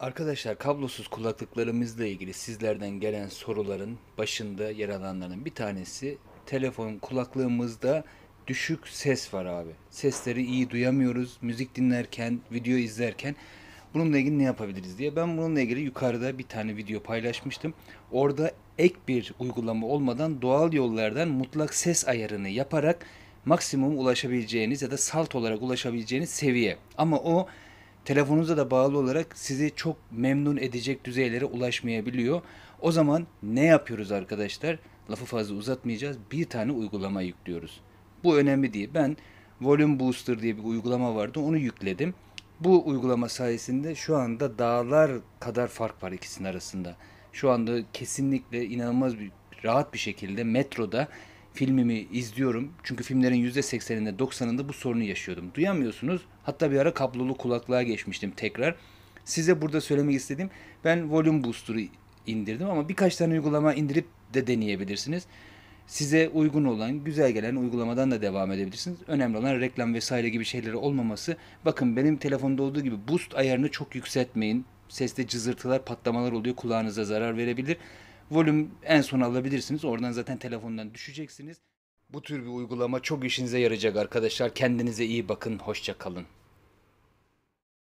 Arkadaşlar kablosuz kulaklıklarımızla ilgili sizlerden gelen soruların başında yer alanların bir tanesi telefon kulaklığımızda düşük ses var abi. Sesleri iyi duyamıyoruz. Müzik dinlerken, video izlerken bununla ilgili ne yapabiliriz diye. Ben bununla ilgili yukarıda bir tane video paylaşmıştım. Orada ek bir uygulama olmadan doğal yollardan mutlak ses ayarını yaparak maksimum ulaşabileceğiniz ya da salt olarak ulaşabileceğiniz seviye. Ama o telefonunuza da bağlı olarak sizi çok memnun edecek düzeylere ulaşmayabiliyor. O zaman ne yapıyoruz arkadaşlar? Lafı fazla uzatmayacağız. Bir tane uygulama yüklüyoruz. Bu önemli değil. Ben Volume Booster diye bir uygulama vardı. Onu yükledim. Bu uygulama sayesinde şu anda dağlar kadar fark var ikisinin arasında. Şu anda kesinlikle inanılmaz bir rahat bir şekilde metroda filmimi izliyorum. Çünkü filmlerin %80'inde 90'ında bu sorunu yaşıyordum. Duyamıyorsunuz. Hatta bir ara kablolu kulaklığa geçmiştim tekrar. Size burada söylemek istediğim, Ben Volume Booster'ı indirdim ama birkaç tane uygulama indirip de deneyebilirsiniz. Size uygun olan, güzel gelen uygulamadan da devam edebilirsiniz. Önemli olan reklam vesaire gibi şeyleri olmaması. Bakın benim telefonda olduğu gibi boost ayarını çok yükseltmeyin. Seste cızırtılar, patlamalar oluyor. Kulağınıza zarar verebilir. Volüm en son alabilirsiniz. Oradan zaten telefondan düşeceksiniz. Bu tür bir uygulama çok işinize yarayacak arkadaşlar. Kendinize iyi bakın. Hoşça kalın.